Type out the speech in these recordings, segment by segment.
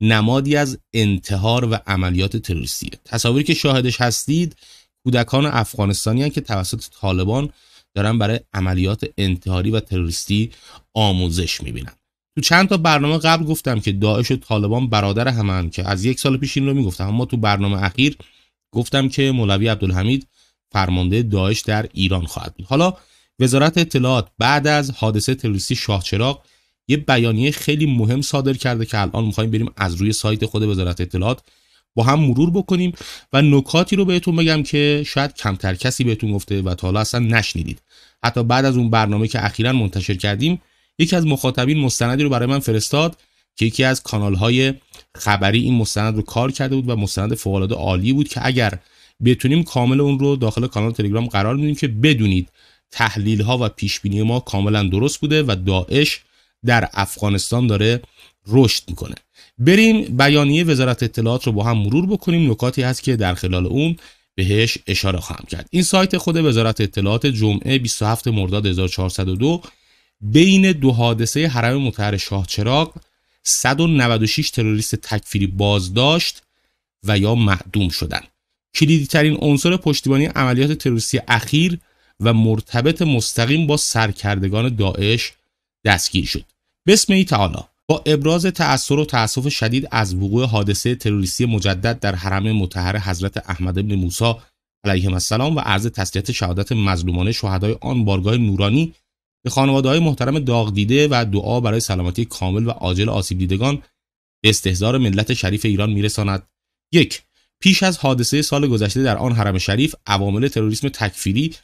نمادی از انتحار و عملیات تروریستیه تصاویری که شاهدش هستید کودکان افغانستانی که توسط طالبان دارن برای عملیات انتحاری و تروریستی آموزش میبینن تو چند تا برنامه قبل گفتم که داعش و طالبان برادر همان که از یک سال پیش این رو میگفتم اما تو برنامه اخیر گفتم که مولوی عبدالحمید فرمانده داعش در ایران خواهد بود حالا وزارت اطلاعات بعد از حادثه تروریستی شاهچراغ یه بیانیه خیلی مهم صادر کرده که الان میخوایم بریم از روی سایت خود وزارت اطلاعات با هم مرور بکنیم و نکاتی رو بهتون بگم که شاید کمتر کسی بهتون گفته و تا حالا اصلا نشنیدید حتی بعد از اون برنامه که اخیرا منتشر کردیم یکی از مخاطبین مستندی رو برای من فرستاد که یکی از کانالهای خبری این مستند رو کار کرده بود و مستند فوقالعاده عالی بود که اگر بتونیم کامل اون رو داخل کانال تلگرام قرار میدیم که بدونید تحلیل ها و پیش بینی ما کاملا درست بوده و داعش در افغانستان داره رشد میکنه بریم بیانیه وزارت اطلاعات رو با هم مرور بکنیم نکاتی هست که در خلال اون بهش اشاره خواهم کرد این سایت خود وزارت اطلاعات جمعه 27 مرداد 1402 بین دو حادثه حرم مطهر شاه چراغ 196 تروریست تکفیری بازداشت و یا معدوم شدند کلیدی ترین عنصر پشتیبانی عملیات تروریستی اخیر و مرتبط مستقیم با سرکردگان داعش دستگیر شد بسم ای تعالی با ابراز تأثیر و تأسف شدید از وقوع حادثه تروریستی مجدد در حرم مطهر حضرت احمد ابن موسی علیه السلام و عرض تسلیت شهادت مظلومانه شهدای آن بارگاه نورانی به خانواده‌های محترم داغ دیده و دعا برای سلامتی کامل و عاجل آسیب دیدگان به استحضار ملت شریف ایران میرساند یک پیش از حادثه سال گذشته در آن حرم شریف عوامل تروریسم تکفیری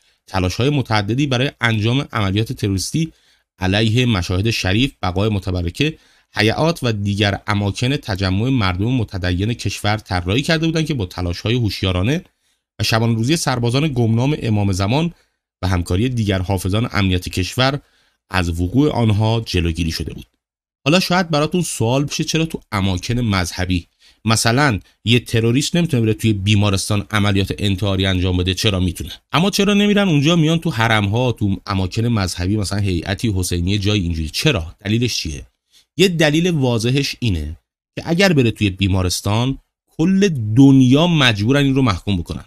های متعددی برای انجام عملیات تروریستی علیه مشاهد شریف بقای متبرکه حیعات و دیگر اماکن تجمع مردم متدین کشور طراحی کرده بودند که با تلاش های هوشیارانه و شبان روزی سربازان گمنام امام زمان و همکاری دیگر حافظان امنیت کشور از وقوع آنها جلوگیری شده بود. حالا شاید براتون سوال بشه چرا تو اماکن مذهبی مثلا یه تروریست نمیتونه بره توی بیمارستان عملیات انتحاری انجام بده چرا میتونه اما چرا نمیرن اونجا میان تو حرم ها تو اماکن مذهبی مثلا هیئتی حسینی جای اینجوری چرا دلیلش چیه یه دلیل واضحش اینه که اگر بره توی بیمارستان کل دنیا مجبورن این رو محکوم بکنن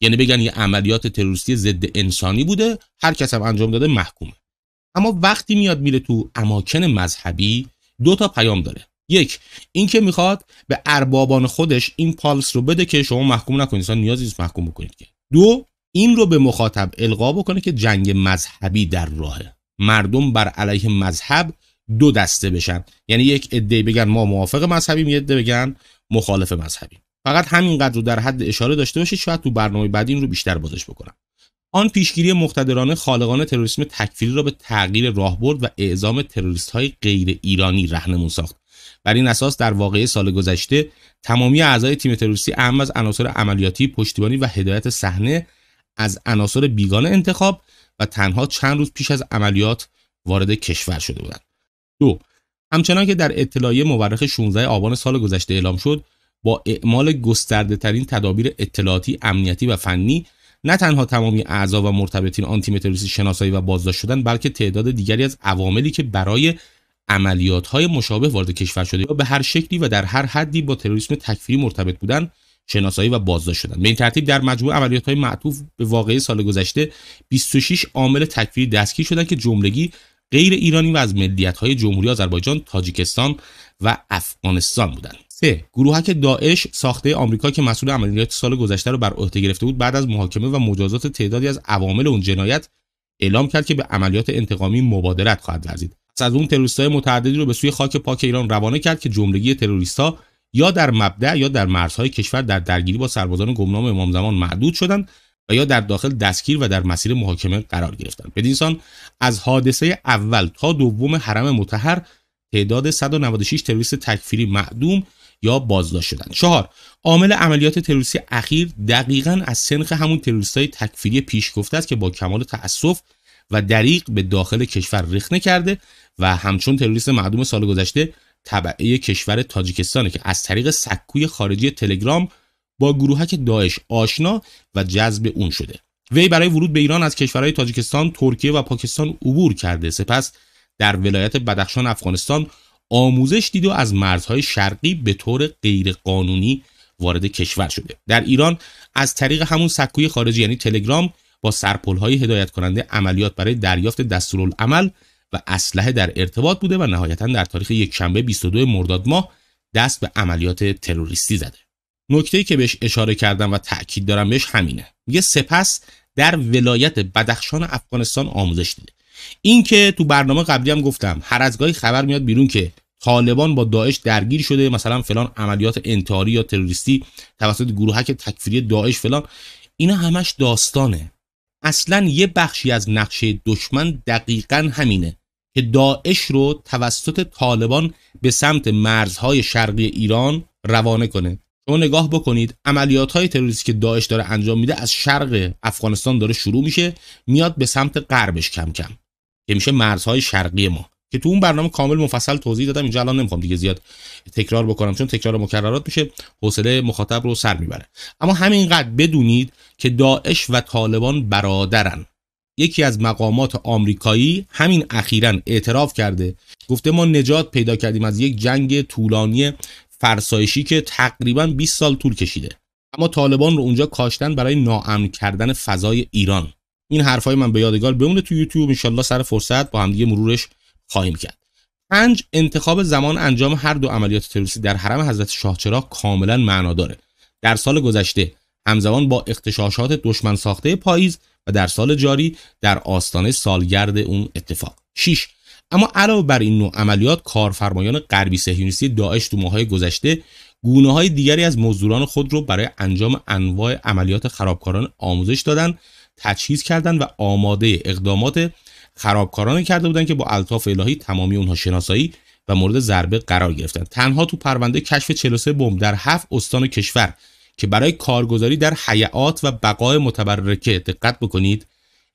یعنی بگن یه عملیات تروریستی ضد انسانی بوده هر کس هم انجام داده محکومه اما وقتی میاد میره تو اماکن مذهبی دو تا پیام داره یک اینکه میخواد به اربابان خودش این پالس رو بده که شما محکوم نکنید اصلا نیازی نیست محکوم بکنید که دو این رو به مخاطب القا بکنه که جنگ مذهبی در راهه مردم بر علیه مذهب دو دسته بشن یعنی یک عده بگن ما موافق مذهبی یک عده بگن مخالف مذهبی. فقط همینقدر رو در حد اشاره داشته باشید شاید تو برنامه بعدی این رو بیشتر بازش بکنم آن پیشگیری مقتدرانه خالقان تروریسم تکفیری را به تغییر راهبرد و اعزام تروریست های غیر ایرانی رهنمون ساخت بر این اساس در واقعه سال گذشته تمامی اعضای تیم تروریستی اهم از عناصر عملیاتی، پشتیبانی و هدایت صحنه از عناصر بیگان انتخاب و تنها چند روز پیش از عملیات وارد کشور شده بودند. دو همچنان که در اطلاعیه مورخ 16 آبان سال گذشته اعلام شد با اعمال گسترده ترین تدابیر اطلاعاتی، امنیتی و فنی نه تنها تمامی اعضا و مرتبطین آن تیم شناسایی و بازداشت شدند بلکه تعداد دیگری از عواملی که برای عملیات های مشابه وارد کشور شده و به هر شکلی و در هر حدی با تروریسم تکفیری مرتبط بودند شناسایی و بازداشت شدند به این ترتیب در مجموع عملیات های معطوف به واقعه سال گذشته 26 عامل تکفیری دستگیر شدند که جملگی غیر ایرانی و از ملیت های جمهوری آذربایجان، تاجیکستان و افغانستان بودند. سه گروهک داعش ساخته آمریکا که مسئول عملیات سال گذشته را بر عهده گرفته بود بعد از محاکمه و مجازات تعدادی از عوامل اون جنایت اعلام کرد که به عملیات انتقامی مبادرت خواهد ورزید. از اون تروریست‌های متعددی رو به سوی خاک پاک ایران روانه کرد که جملگی تروریستا یا در مبدع یا در مرزهای کشور در درگیری با سربازان گمنام امام زمان محدود شدند و یا در داخل دستگیر و در مسیر محاکمه قرار گرفتند بدینسان از حادثه اول تا دوم حرم متحر تعداد 196 تروریست تکفیری معدوم یا بازداشت شدند چهار عامل عملیات تروریستی اخیر دقیقا از سنخ همون تروریستای تکفیری گفته است که با کمال تأسف و دریق به داخل کشور رخنه کرده و همچون تروریست معدوم سال گذشته طبعه کشور تاجیکستانه که از طریق سکوی خارجی تلگرام با گروهک داعش آشنا و جذب اون شده وی برای ورود به ایران از کشورهای تاجیکستان، ترکیه و پاکستان عبور کرده سپس در ولایت بدخشان افغانستان آموزش دید و از مرزهای شرقی به طور غیرقانونی وارد کشور شده در ایران از طریق همون سکوی خارجی یعنی تلگرام با سرپلهای هدایت کننده عملیات برای دریافت دستورالعمل و اسلحه در ارتباط بوده و نهایتا در تاریخ شنبه 22 مرداد ماه دست به عملیات تروریستی زده نکته‌ای که بهش اشاره کردم و تاکید دارم بهش همینه میگه سپس در ولایت بدخشان افغانستان آموزش دیده این که تو برنامه قبلی هم گفتم هر از گاهی خبر میاد بیرون که طالبان با داعش درگیر شده مثلا فلان عملیات انتحاری یا تروریستی توسط گروهک تکفیری داعش فلان اینا همش داستانه اصلا یه بخشی از نقشه دشمن دقیقا همینه که داعش رو توسط طالبان به سمت مرزهای شرقی ایران روانه کنه شما نگاه بکنید عملیات های تروریستی که داعش داره انجام میده از شرق افغانستان داره شروع میشه میاد به سمت غربش کم کم که میشه مرزهای شرقی ما که تو اون برنامه کامل مفصل توضیح دادم اینجا الان نمیخوام دیگه زیاد تکرار بکنم چون تکرار مکررات میشه حوصله مخاطب رو سر میبره اما همینقدر بدونید که داعش و طالبان برادرن یکی از مقامات آمریکایی همین اخیرا اعتراف کرده گفته ما نجات پیدا کردیم از یک جنگ طولانی فرسایشی که تقریبا 20 سال طول کشیده اما طالبان رو اونجا کاشتن برای ناامن کردن فضای ایران این حرفای من به یادگار بمونه تو یوتیوب انشالله سر فرصت با همدیگه مرورش خواهیم کرد پنج انتخاب زمان انجام هر دو عملیات تروریستی در حرم حضرت شاهچراغ کاملا معنا داره در سال گذشته همزمان با اختشاشات دشمن ساخته پاییز و در سال جاری در آستانه سالگرد اون اتفاق 6 اما علاوه بر این نوع عملیات کارفرمایان غربی صهیونیستی داعش تو ماهای گذشته گونه های دیگری از مزدوران خود رو برای انجام انواع عملیات خرابکاران آموزش دادن تجهیز کردند و آماده اقدامات خرابکارانه کرده بودند که با الطاف الهی تمامی اونها شناسایی و مورد ضربه قرار گرفتند تنها تو پرونده کشف 43 بمب در هفت استان کشور که برای کارگزاری در حیات و بقای متبرکه دقت بکنید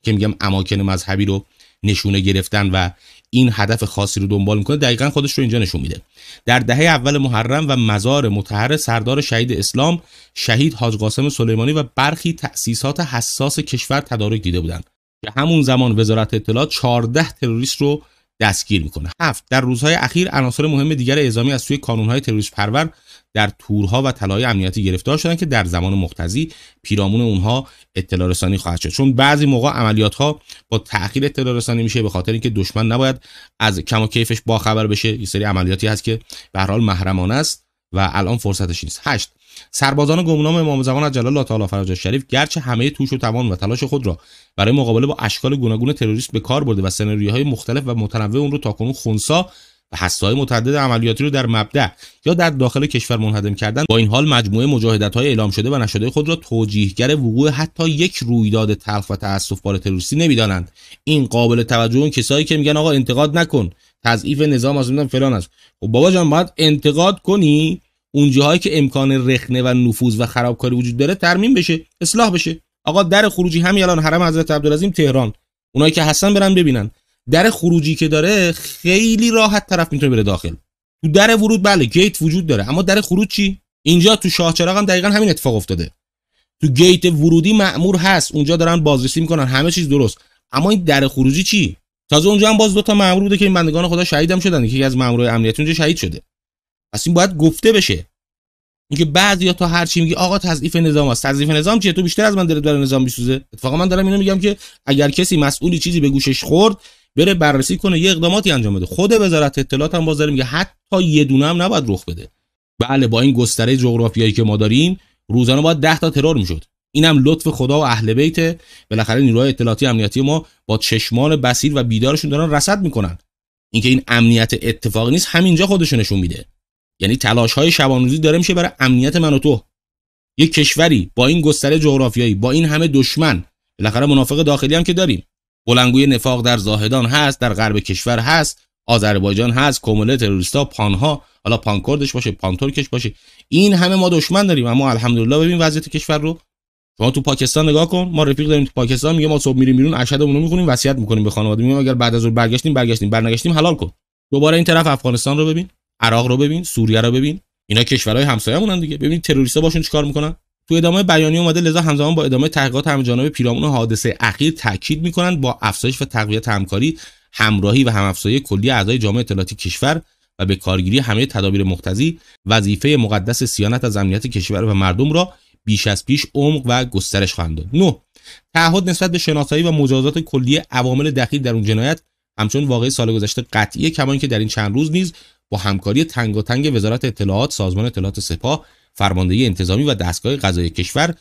که میگم اماکن مذهبی رو نشونه گرفتن و این هدف خاصی رو دنبال میکنه دقیقا خودش رو اینجا نشون میده در دهه اول محرم و مزار متحر سردار شهید اسلام شهید حاج قاسم سلیمانی و برخی تأسیسات حساس کشور تدارک دیده بودند که همون زمان وزارت اطلاعات 14 تروریست رو دستگیر میکنه هفت در روزهای اخیر عناصر مهم دیگر اعزامی از سوی کانونهای تروریست پرور در تورها و طلای امنیتی گرفتار شدن که در زمان مختزی پیرامون اونها اطلاع رسانی خواهد شد چون بعضی موقع عملیات ها با تاخیر اطلاع رسانی میشه به خاطر اینکه دشمن نباید از کم و کیفش باخبر بشه یه سری عملیاتی هست که به هر حال محرمانه است و الان فرصتش نیست هشت سربازان گمنام امام زمان از جلال الله تعالی فرج شریف گرچه همه توش و توان و تلاش خود را برای مقابله با اشکال گوناگون تروریست به کار برده و سناریوهای مختلف و متنوع اون رو تاکنون خونسا و حسای متعدد عملیاتی رو در مبدع یا در داخل کشور منهدم کردن با این حال مجموعه های اعلام شده و نشده خود را توجیهگر وقوع حتی یک رویداد تلخ و بار تروریستی نمیدانند این قابل توجه اون کسایی که میگن آقا انتقاد نکن تضعیف نظام از فلان است خب بابا جان باید انتقاد کنی اونجاهایی که امکان رخنه و نفوذ و خرابکاری وجود داره ترمیم بشه اصلاح بشه آقا در خروجی همین الان حرم حضرت عبدالعظیم تهران اونایی که هستن برن ببینن در خروجی که داره خیلی راحت طرف میتونه بره داخل تو در ورود بله گیت وجود داره اما در خروج چی اینجا تو شاه چراغ هم دقیقا همین اتفاق افتاده تو گیت ورودی معمور هست اونجا دارن بازرسی میکنن همه چیز درست اما این در خروجی چی تازه اونجا هم باز دو تا مامور بوده که این بندگان خدا شهیدم شدن یکی از مامورای امنیتی اونجا شهید شده پس این باید گفته بشه اینکه بعضیا تا هر چی میگی آقا تضعیف نظام است تضعیف نظام چیه تو بیشتر از من دلت برای نظام میسوزه اتفاقا من دارم اینو میگم که اگر کسی مسئولی چیزی به گوشش خورد بره بررسی کنه یه اقداماتی انجام بده خود وزارت اطلاعات هم باز میگه حتی یه دونه هم نباید رخ بده بله با این گستره جغرافیایی که ما داریم روزانه باید 10 تا ترور میشد اینم لطف خدا و اهل بیت بالاخره نیروهای اطلاعاتی امنیتی ما با چشمان بسیر و بیدارشون دارن رصد میکنن اینکه این امنیت اتفاقی نیست همینجا خودشونشون میده یعنی تلاش های شبانروزی داره میشه برای امنیت من و تو یک کشوری با این گستره جغرافیایی با این همه دشمن بالاخره منافق داخلی هم که داریم بلنگوی نفاق در زاهدان هست در غرب کشور هست آذربایجان هست کومله تروریستا پانها حالا پانکردش باشه کش باشه این همه ما دشمن داریم اما الحمدلله ببین وضعیت کشور رو شما تو پاکستان نگاه کن ما رفیق داریم تو پاکستان میگه ما صبح میریم بیرون اشهدمون رو میخونیم وصیت میکنیم به خانواده میگیم اگر بعد از اون برگشتیم برگشتیم برنگشتیم حلال کن دوباره این طرف افغانستان رو ببین عراق رو ببین سوریه رو ببین اینا کشورهای همسایه‌مونن دیگه ببین تروریست‌ها باشون چیکار میکنن تو ادامه بیانیه اومده لذا همزمان با ادامه تحقیقات همجانبه پیرامون حادثه اخیر تاکید میکنند با افزایش و تقویت همکاری همراهی و همافزایی کلی اعضای جامعه اطلاعاتی کشور و به کارگیری همه تدابیر مقتضی وظیفه مقدس سیانت از امنیت کشور و مردم را بیش از پیش عمق و گسترش خواهند داد. نو تعهد نسبت به شناسایی و مجازات کلی عوامل دخیل در اون جنایت همچون واقعی سال گذشته قطعیه کما که در این چند روز نیز با همکاری تنگ وزارت اطلاعات، سازمان اطلاعات سپاه، فرماندهی انتظامی و دستگاه قضایی کشور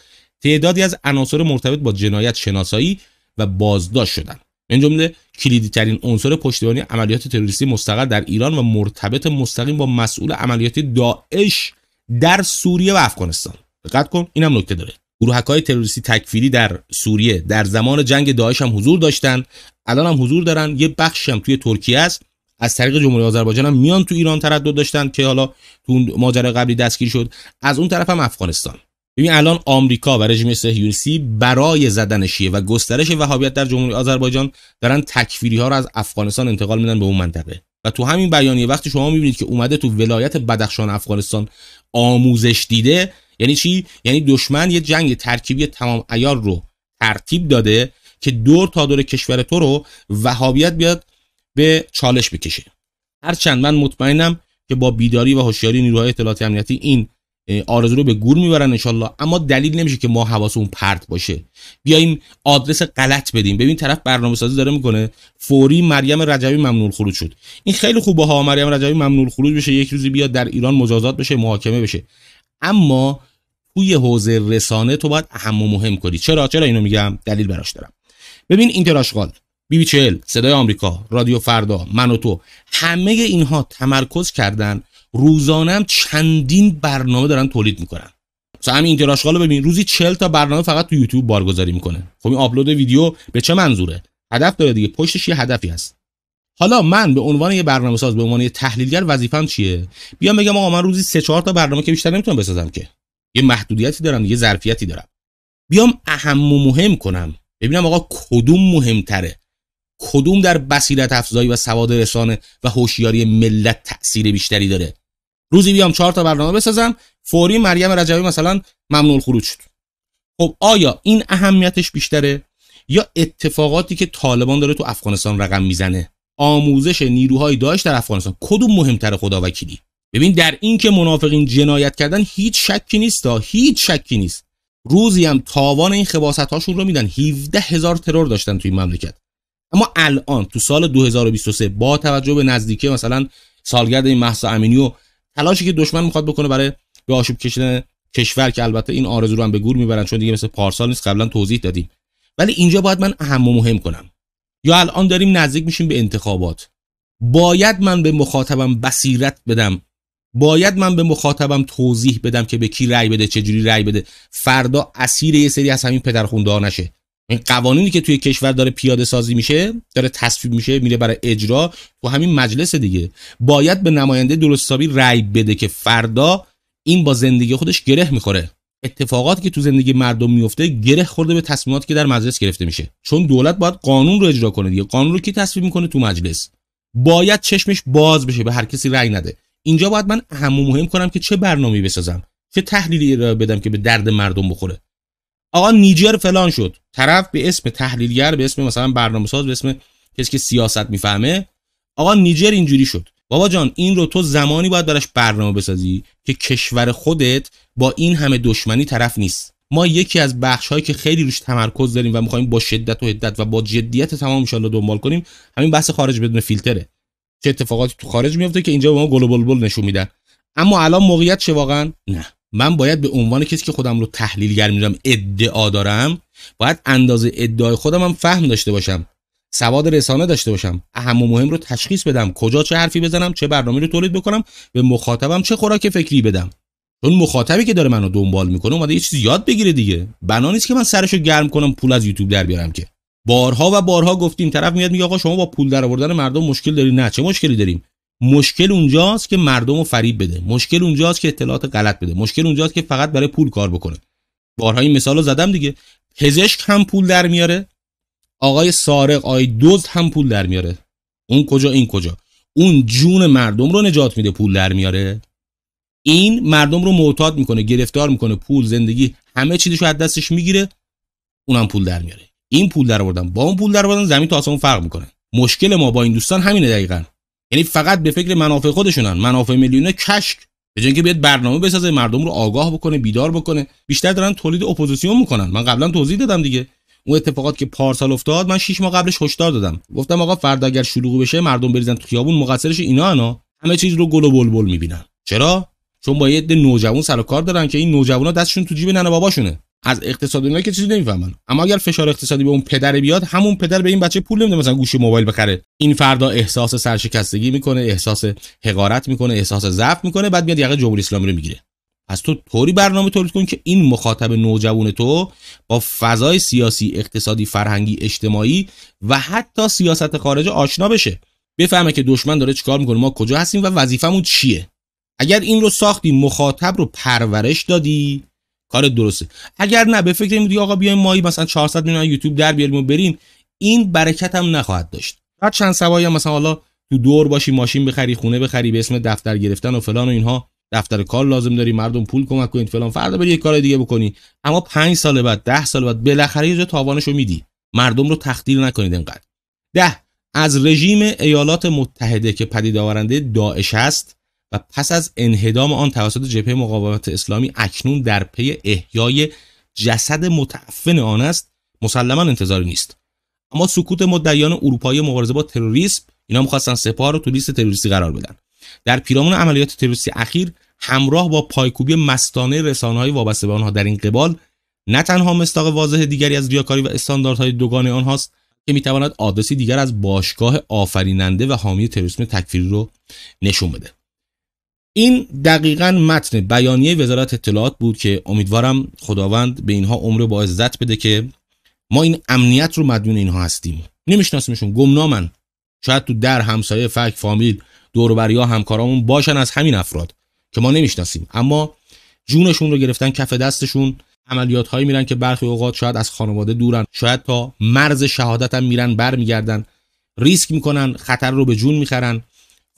تعدادی از عناصر مرتبط با جنایت شناسایی و بازداشت شدند. این جمله کلیدی ترین عنصر پشتیبانی عملیات تروریستی مستقل در ایران و مرتبط مستقیم با مسئول عملیات داعش در سوریه و افغانستان. دقت کن اینم نکته داره. گروهک های تروریستی تکفیری در سوریه در زمان جنگ داعش هم حضور داشتن الان هم حضور دارن یه بخشی هم توی ترکیه است از طریق جمهوری آذربایجان هم میان تو ایران تردد داشتن که حالا تو ماجرای قبلی دستگیر شد از اون طرف هم افغانستان ببین الان آمریکا و رژیم صهیونیستی برای زدن شیعه و گسترش وهابیت در جمهوری آذربایجان دارن تکفیری ها رو از افغانستان انتقال میدن به اون منطقه و تو همین بیانیه وقتی شما میبینید که اومده تو ولایت بدخشان افغانستان آموزش دیده یعنی چی یعنی دشمن یه جنگ ترکیبی تمام عیار رو ترتیب داده که دور تا دور کشور تو رو وهابیت بیاد به چالش بکشه هرچند من مطمئنم که با بیداری و هوشیاری نیروهای اطلاعات امنیتی این آرزو رو به گور میبرن انشالله اما دلیل نمیشه که ما حواسمون پرت باشه بیایم آدرس غلط بدیم ببین طرف برنامه سازی داره میکنه فوری مریم رجبی ممنوع خروج شد این خیلی خوبه ها مریم رجبی ممنوع خروج بشه یک روزی بیاد در ایران مجازات بشه محاکمه بشه اما توی حوزه رسانه تو باید اهم و مهم کنی چرا چرا اینو میگم دلیل براش دارم ببین این بی بی چهل، صدای آمریکا، رادیو فردا، من و تو همه اینها تمرکز کردن روزانه چندین برنامه دارن تولید میکنن مثلا همین اینتراشغال رو ببین روزی 40 تا برنامه فقط تو یوتیوب بارگذاری میکنه خب این آپلود ویدیو به چه منظوره هدف داره دیگه پشتش یه هدفی هست حالا من به عنوان یه برنامه ساز به عنوان یه تحلیلگر وظیفم چیه بیام بگم آقا من روزی سه 4 تا برنامه که بیشتر نمیتونم بسازم که یه محدودیتی دارم یه ظرفیتی دارم بیام اهم و مهم کنم ببینم آقا کدوم مهمتره کدوم در بصیرت افزایی و سواد رسانه و هوشیاری ملت تاثیر بیشتری داره روزی بیام چهار تا برنامه بسازم فوری مریم رجبی مثلا ممنون خروج شد خب آیا این اهمیتش بیشتره یا اتفاقاتی که طالبان داره تو افغانستان رقم میزنه آموزش نیروهای داعش در افغانستان کدوم مهمتر خدا وکیلی ببین در این که منافقین جنایت کردن هیچ شکی نیست تا هیچ شکی نیست روزی هم تاوان این خباست رو میدن 17 هزار ترور داشتن توی مملکت اما الان تو سال 2023 با توجه به نزدیکی مثلا سالگرد این محسا امینی و تلاشی که دشمن میخواد بکنه برای به آشوب کشیدن کشور که البته این آرزو رو هم به گور میبرن چون دیگه مثل پارسال نیست قبلا توضیح دادیم ولی اینجا باید من اهم و مهم کنم یا الان داریم نزدیک میشیم به انتخابات باید من به مخاطبم بصیرت بدم باید من به مخاطبم توضیح بدم که به کی رأی بده چه جوری رأی بده فردا اسیر یه سری از همین پدرخونده نشه این قوانینی که توی کشور داره پیاده سازی میشه داره تصویب میشه میره برای اجرا تو همین مجلس دیگه باید به نماینده درستابی رای بده که فردا این با زندگی خودش گره میخوره اتفاقاتی که تو زندگی مردم میفته گره خورده به تصمیماتی که در مجلس گرفته میشه چون دولت باید قانون رو اجرا کنه دیگه قانون رو کی تصویب میکنه تو مجلس باید چشمش باز بشه به هر کسی رأی نده اینجا باید من اهم مهم کنم که چه برنامه‌ای بسازم چه تحلیلی بدم که به درد مردم بخوره آقا نیجر فلان شد طرف به اسم تحلیلگر به اسم مثلا ساز به اسم کسی که سیاست میفهمه آقا نیجر اینجوری شد بابا جان این رو تو زمانی باید براش برنامه بسازی که کشور خودت با این همه دشمنی طرف نیست ما یکی از بخش هایی که خیلی روش تمرکز داریم و میخوایم با شدت و حدت و با جدیت تمام رو دنبال کنیم همین بحث خارج بدون فیلتره چه اتفاقاتی تو خارج میفته که اینجا به ما گل بول نشون میدن اما الان موقعیت چه واقعا نه من باید به عنوان کسی که خودم رو تحلیلگر میدونم ادعا دارم باید اندازه ادعای خودم هم فهم داشته باشم سواد رسانه داشته باشم اهم و مهم رو تشخیص بدم کجا چه حرفی بزنم چه برنامه رو تولید بکنم به مخاطبم چه خوراک فکری بدم چون مخاطبی که داره منو دنبال میکنه اومده یه چیزی یاد بگیره دیگه بنا نیست که من سرشو گرم کنم پول از یوتیوب در بیارم که بارها و بارها گفتیم طرف میاد میگه آقا شما با پول در آوردن مردم مشکل داری نه چه مشکلی داریم مشکل اونجاست که مردم رو فریب بده مشکل اونجاست که اطلاعات غلط بده مشکل اونجاست که فقط برای پول کار بکنه بارها این مثال زدم دیگه پزشک هم پول در میاره آقای سارق آقای دزد هم پول در میاره اون کجا این کجا اون جون مردم رو نجات میده پول در میاره این مردم رو معتاد میکنه گرفتار میکنه پول زندگی همه چیزش رو از دستش میگیره اونم پول در میاره این پول در آوردن با اون پول در آوردن زمین تا آسمون فرق میکنه مشکل ما با این دوستان همینه دقیقاً یعنی فقط به فکر منافع خودشونن منافع میلیونه کشک به جای اینکه بیاد برنامه بسازه مردم رو آگاه بکنه بیدار بکنه بیشتر دارن تولید اپوزیسیون میکنن من قبلا توضیح دادم دیگه اون اتفاقات که پارسال افتاد من 6 ماه قبلش هشدار دادم گفتم آقا فردا اگر شلوغ بشه مردم بریزن تو خیابون مقصرش اینا انا همه چیز رو گل و بلبل میبینن چرا چون با یه نوجوان سر و کار دارن که این نوجوانا دستشون تو جیب ننه باباشونه از اقتصاد اینا که چیزی نمیفهمن اما اگر فشار اقتصادی به اون پدر بیاد همون پدر به این بچه پول نمیده مثلا گوشی موبایل بخره این فردا احساس سرشکستگی میکنه احساس حقارت میکنه احساس ضعف میکنه بعد میاد یقه جمهوری اسلامی رو میگیره از تو طوری برنامه تولید کن که این مخاطب نوجوان تو با فضای سیاسی اقتصادی فرهنگی اجتماعی و حتی سیاست خارجه آشنا بشه بفهمه که دشمن داره چیکار میکنه ما کجا هستیم و وظیفمون چیه اگر این رو ساختی مخاطب رو پرورش دادی کار درسته اگر نه به فکر این بودی آقا بیایم مایی مثلا 400 میلیون یوتیوب در بیاریم و بریم این برکت هم نخواهد داشت بعد چند سوایی هم مثلا حالا تو دور باشی ماشین بخری خونه بخری به اسم دفتر گرفتن و فلان و اینها دفتر کار لازم داری مردم پول کمک کنید فلان فردا بری یه کار دیگه بکنی اما 5 سال بعد 10 سال بعد بالاخره یه تاوانشو میدی مردم رو تخدیر نکنید انقدر ده از رژیم ایالات متحده که پدید آورنده داعش است. و پس از انهدام آن توسط جبهه مقاومت اسلامی اکنون در پی احیای جسد متعفن آن است مسلما انتظاری نیست اما سکوت مدعیان اروپایی مبارزه با تروریسم اینا میخواستن سپاه رو تو لیست تروریستی قرار بدن در پیرامون عملیات تروریستی اخیر همراه با پایکوبی مستانه رسانه‌های وابسته به آنها در این قبال نه تنها مستاق واضح دیگری از ریاکاری و استانداردهای دوگانه آنهاست که میتواند آدرسی دیگر از باشگاه آفریننده و حامی تروریسم تکفیری رو نشون بده این دقیقا متن بیانیه وزارت اطلاعات بود که امیدوارم خداوند به اینها عمر با عزت بده که ما این امنیت رو مدیون اینها هستیم نمیشناسیمشون گمنامن شاید تو در همسایه فک فامیل دوربریا همکارامون باشن از همین افراد که ما نمیشناسیم اما جونشون رو گرفتن کف دستشون عملیات هایی میرن که برخی اوقات شاید از خانواده دورن شاید تا مرز شهادت هم میرن برمیگردن ریسک میکنن خطر رو به جون میخرن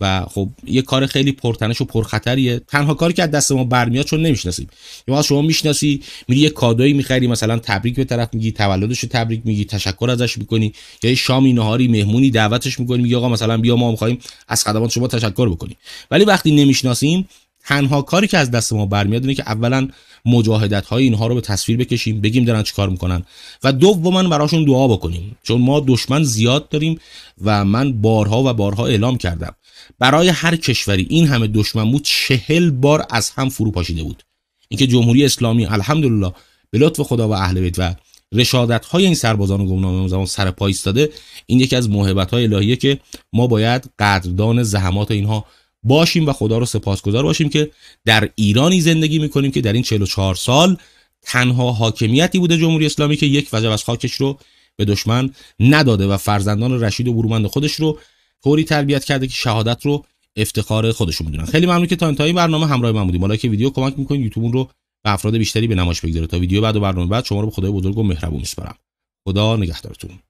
و خب یه کار خیلی پرتنش و پرخطریه تنها کاری که از دست ما برمیاد چون نمیشناسیم یا شما میشناسی میری یه کادویی میخری مثلا تبریک به طرف میگی تولدش رو تبریک میگی تشکر ازش میکنی یا یه شامی نهاری مهمونی دعوتش میکنی میگی آقا مثلا بیا ما میخوایم از خدمات شما تشکر بکنیم ولی وقتی نمیشناسیم تنها کاری که از دست ما برمیاد اینه که اولا مجاهدت های اینها رو به تصویر بکشیم بگیم دارن چیکار میکنن و دوما براشون دعا بکنیم چون ما دشمن زیاد داریم و من بارها و بارها اعلام کردم برای هر کشوری این همه دشمن بود چهل بار از هم فرو پاشیده بود اینکه جمهوری اسلامی الحمدلله به لطف خدا و اهل بیت و رشادت های این سربازان و گمنامه زمان سر پا ایستاده این یکی از موهبت های الهیه که ما باید قدردان زحمات اینها باشیم و خدا رو سپاسگزار باشیم که در ایرانی زندگی میکنیم که در این 44 سال تنها حاکمیتی بوده جمهوری اسلامی که یک وجب از خاکش رو به دشمن نداده و فرزندان رشید و برومند خودش رو طوری تربیت کرده که شهادت رو افتخار خودشون میدونن خیلی ممنون که تا انتهای برنامه همراه من بودیم حالا که ویدیو کمک میکنین یوتیوب رو به افراد بیشتری به نمایش بگذاره تا ویدیو بعد و برنامه بعد شما رو به خدای بزرگ و مهربون میسپارم خدا نگهدارتون